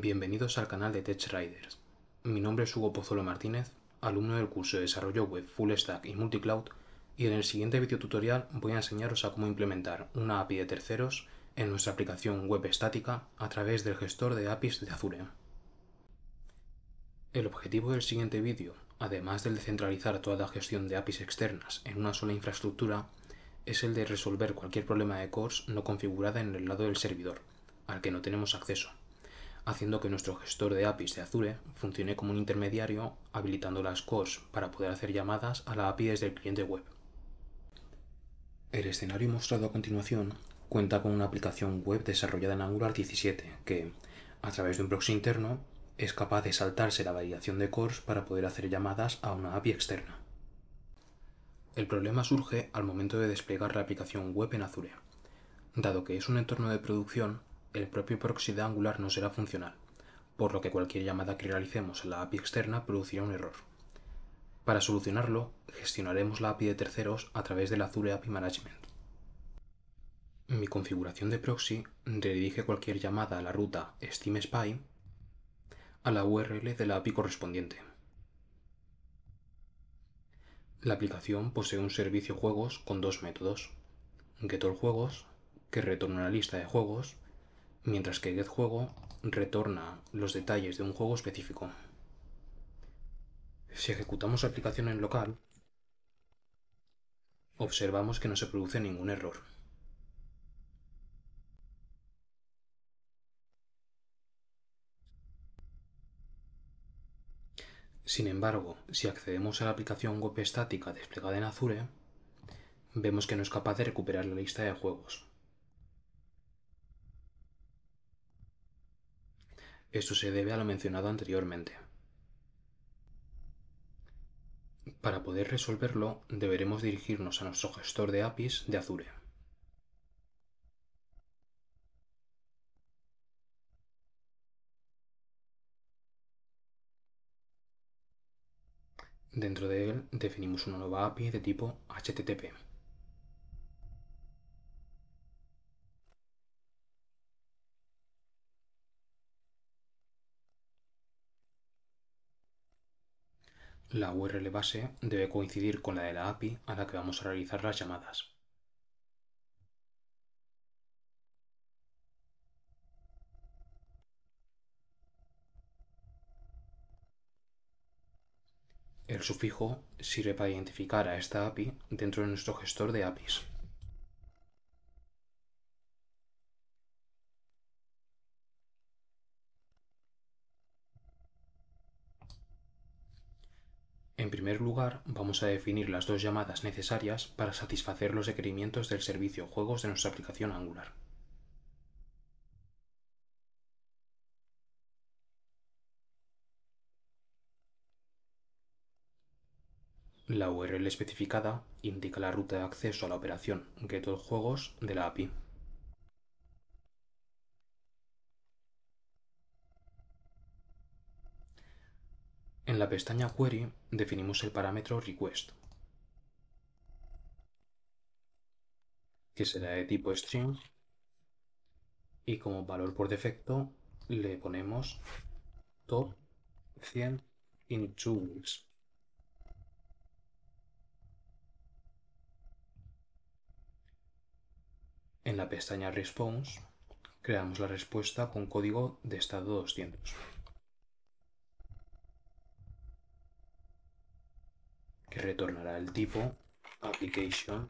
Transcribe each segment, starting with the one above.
Bienvenidos al canal de Tech Riders. Mi nombre es Hugo Pozolo Martínez, alumno del curso de Desarrollo Web Full Stack y Multicloud, y en el siguiente video tutorial voy a enseñaros a cómo implementar una API de terceros en nuestra aplicación web estática a través del gestor de APIs de Azure. El objetivo del siguiente vídeo, además del de centralizar toda la gestión de APIs externas en una sola infraestructura, es el de resolver cualquier problema de cores no configurada en el lado del servidor, al que no tenemos acceso haciendo que nuestro gestor de APIs de Azure funcione como un intermediario habilitando las cores para poder hacer llamadas a la API desde el cliente web. El escenario mostrado a continuación cuenta con una aplicación web desarrollada en Angular 17 que, a través de un proxy interno, es capaz de saltarse la validación de cores para poder hacer llamadas a una API externa. El problema surge al momento de desplegar la aplicación web en Azure. Dado que es un entorno de producción, el propio proxy de Angular no será funcional, por lo que cualquier llamada que realicemos a la API externa producirá un error. Para solucionarlo, gestionaremos la API de terceros a través del Azure API Management. Mi configuración de proxy redirige cualquier llamada a la ruta Steam Spy a la URL de la API correspondiente. La aplicación posee un servicio juegos con dos métodos, GetAllJuegos, que retorna una lista de juegos mientras que getJuego retorna los detalles de un juego específico. Si ejecutamos la aplicación en local, observamos que no se produce ningún error. Sin embargo, si accedemos a la aplicación web estática desplegada en Azure, vemos que no es capaz de recuperar la lista de juegos. Esto se debe a lo mencionado anteriormente. Para poder resolverlo, deberemos dirigirnos a nuestro gestor de APIs de Azure. Dentro de él definimos una nueva API de tipo HTTP. La URL base debe coincidir con la de la API a la que vamos a realizar las llamadas. El sufijo sirve para identificar a esta API dentro de nuestro gestor de APIs. En primer lugar, vamos a definir las dos llamadas necesarias para satisfacer los requerimientos del servicio juegos de nuestra aplicación Angular. La URL especificada indica la ruta de acceso a la operación GetAllJuegos de la API. En la pestaña Query definimos el parámetro request, que será de tipo string, y como valor por defecto le ponemos top 100 in En la pestaña Response creamos la respuesta con código de estado 200. que retornará el tipo application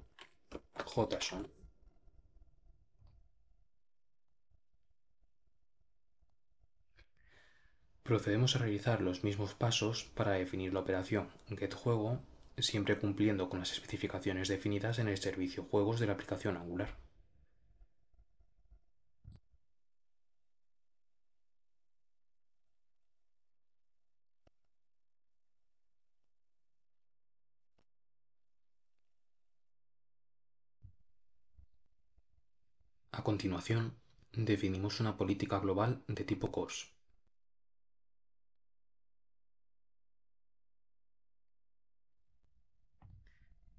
JSON. Procedemos a realizar los mismos pasos para definir la operación getJuego, siempre cumpliendo con las especificaciones definidas en el servicio juegos de la aplicación Angular. A continuación, definimos una política global de tipo COS.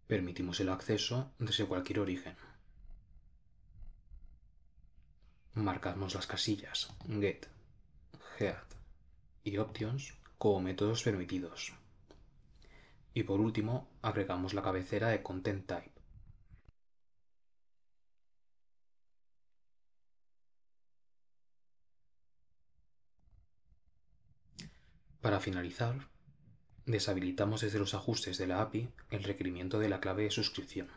Permitimos el acceso desde cualquier origen. Marcamos las casillas GET, HEAD y Options como métodos permitidos. Y por último, agregamos la cabecera de Content Type Para finalizar, deshabilitamos desde los ajustes de la API el requerimiento de la clave de suscripción.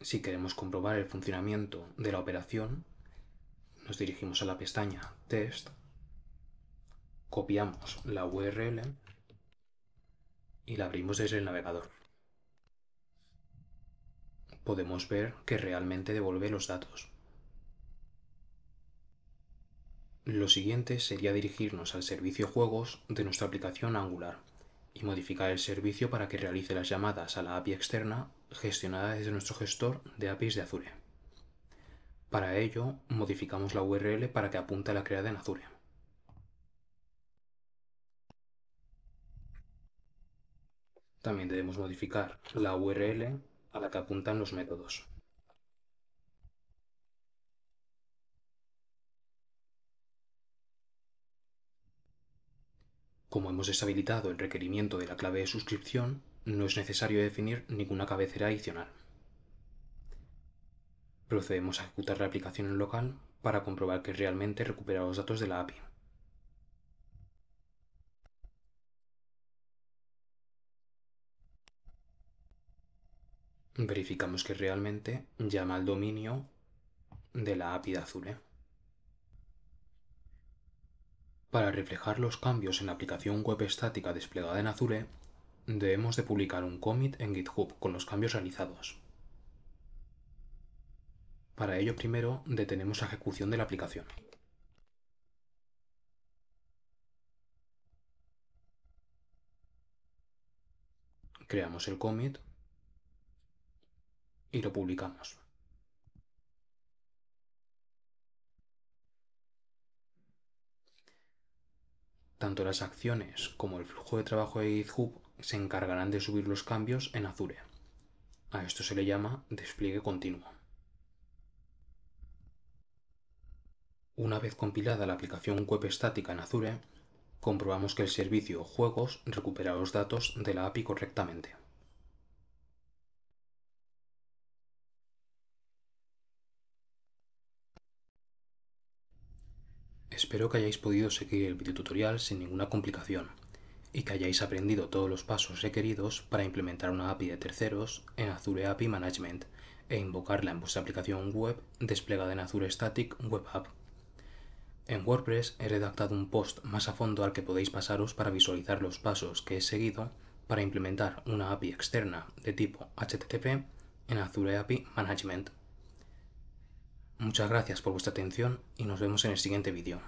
Si queremos comprobar el funcionamiento de la operación, nos dirigimos a la pestaña Test, copiamos la URL y la abrimos desde el navegador podemos ver que realmente devuelve los datos. Lo siguiente sería dirigirnos al servicio Juegos de nuestra aplicación Angular y modificar el servicio para que realice las llamadas a la API externa gestionada desde nuestro gestor de APIs de Azure. Para ello, modificamos la URL para que apunte a la creada en Azure. También debemos modificar la URL a la que apuntan los métodos. Como hemos deshabilitado el requerimiento de la clave de suscripción, no es necesario definir ninguna cabecera adicional. Procedemos a ejecutar la aplicación en local para comprobar que realmente recupera los datos de la API. verificamos que realmente llama al dominio de la API de Azure. ¿eh? Para reflejar los cambios en la aplicación web estática desplegada en Azure, debemos de publicar un commit en GitHub con los cambios realizados. Para ello primero detenemos la ejecución de la aplicación. Creamos el commit y lo publicamos. Tanto las acciones como el flujo de trabajo de GitHub se encargarán de subir los cambios en Azure. A esto se le llama despliegue continuo. Una vez compilada la aplicación web estática en Azure, comprobamos que el servicio Juegos recupera los datos de la API correctamente. Espero que hayáis podido seguir el tutorial sin ninguna complicación y que hayáis aprendido todos los pasos requeridos para implementar una API de terceros en Azure API Management e invocarla en vuestra aplicación web desplegada en Azure Static Web App. En WordPress he redactado un post más a fondo al que podéis pasaros para visualizar los pasos que he seguido para implementar una API externa de tipo HTTP en Azure API Management. Muchas gracias por vuestra atención y nos vemos en el siguiente vídeo.